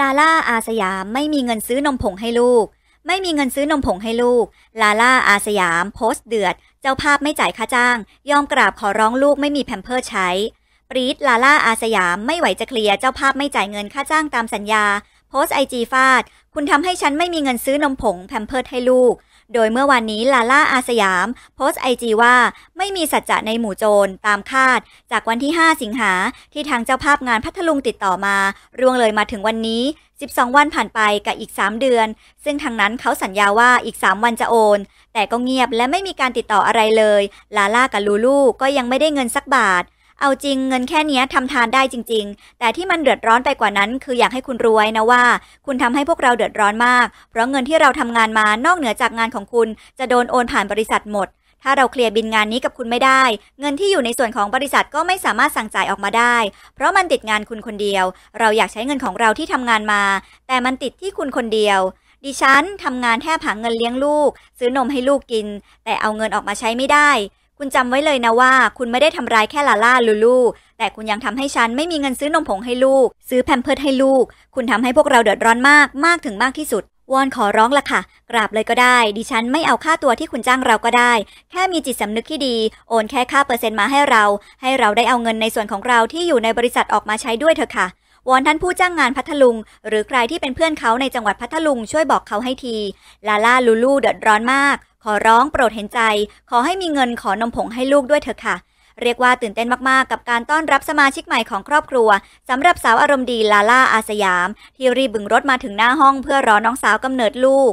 ลาล่าอาสยามไม่มีเงินซื้อนมผงให้ลูก ไม่มีเงินซื้อนมผงให้ลูก ลาล่าอาสยาม โพสต์เดือด เจ้าภาพไม่จ่ายค่าจ้าง ยอมกราบขอร้องลูกไม่มีแพมเพอร์ใช้ ปรีดลาล่าอาสยามไม่ไหวจะเคลียร์เจ้าภาพไม่จ่ายเงินค่าจ้างตามสัญญา โพสต์ไอจีฟาด คุณทำให้ฉันไม่มีเงินซื้อนมผงแพมเพิร์ให้ลูกโดยเมื่อวันนี้ลาล่าอาสยาม โพสต์ไอจีว่าไม่มีสัจจะในหมู่โจรตามคาด จากวันที่ 5 สิงหาที่ทางเจ้าภาพงานพัทลุงติดต่อมา ร่วงเลยมาถึงวันนี้ 12 วันผ่านไปกับอีก 3 เดือน ซึ่งทางนั้นเขาสัญญาว่าอีก 3 วันจะโอน แต่ก็เงียบและไม่มีการติดต่ออะไรเลย ลาล่ากับลูลูก็ยังไม่ได้เงินสักบาทเอาจริงเงินแค่นี้ทำทานได้จริง ๆ แต่ที่มันเดือดร้อนไปกว่านั้น คืออยากให้คุณรูว้นะว่า คุณทำให้พวกเราเดือดร้อนมาก เพราะเงินที่เราทำงานมานอกเหนือจากงานของคุณจะโดนโอนผ่านบริษัทหมด ถ้าเราเคลียร์บินงานนี้กับคุณไม่ได้ เงินที่อยู่ในส่วนของบริษัทก็ไม่สามารถสั่งจ่ายออกมาได้ เพราะมันติดงานคุณคนเดียว เราอยากใช้เงินของเราที่ทำงานมา แต่มันติดที่คุณคนเดียว ดิฉันทำงานแทบหาเงินเลี้ยงลูก ซื้อนมให้ลูกกิน แต่เอาเงินออกมาใช้ไม่ได้คุณจำไว้เลยนะว่า คุณไม่ได้ทำร้ายแค่ลาล่าลูลู แต่คุณยังทำให้ฉัน ไม่มีเงินซื้อนมผงให้ลูก ซื้อแพมเพิร์ดให้ลูก คุณทำให้พวกเราเดือดร้อนมาก มากถึงมากที่สุด วอนขอร้องละค่ะ กราบเลยก็ได้ ดิฉันไม่เอาค่าตัวที่คุณจ้างเราก็ได้ แค่มีจิตสำนึกที่ดีโอนแค่ค่าเปอร์เซ็นต์มาให้เรา ให้เราได้เอาเงินในส่วนของเราที่อยู่ในบริษัทออกมาใช้ด้วยเถอะค่ะ วอนท่านผู้จ้างงานพัทลุงหรือใครที่เป็นเพื่อนเขาในจังหวัดพัทลุง ช่วยบอกเขาให้ทีลาล่าลูลูเดือดร้อนมากขอร้องโปรดเห็นใจ ขอให้มีเงินขอนมผงให้ลูกด้วยเถอะค่ะ เรียกว่าตื่นเต้นมาก ๆ กับการต้อนรับสมาชิกใหม่ของครอบครัวสำหรับสาวอารมณ์ดีลาล่าอาสยาม ที่รีบบึงรถมาถึงหน้าห้องเพื่อรอน้องสาวกำเนิดลูก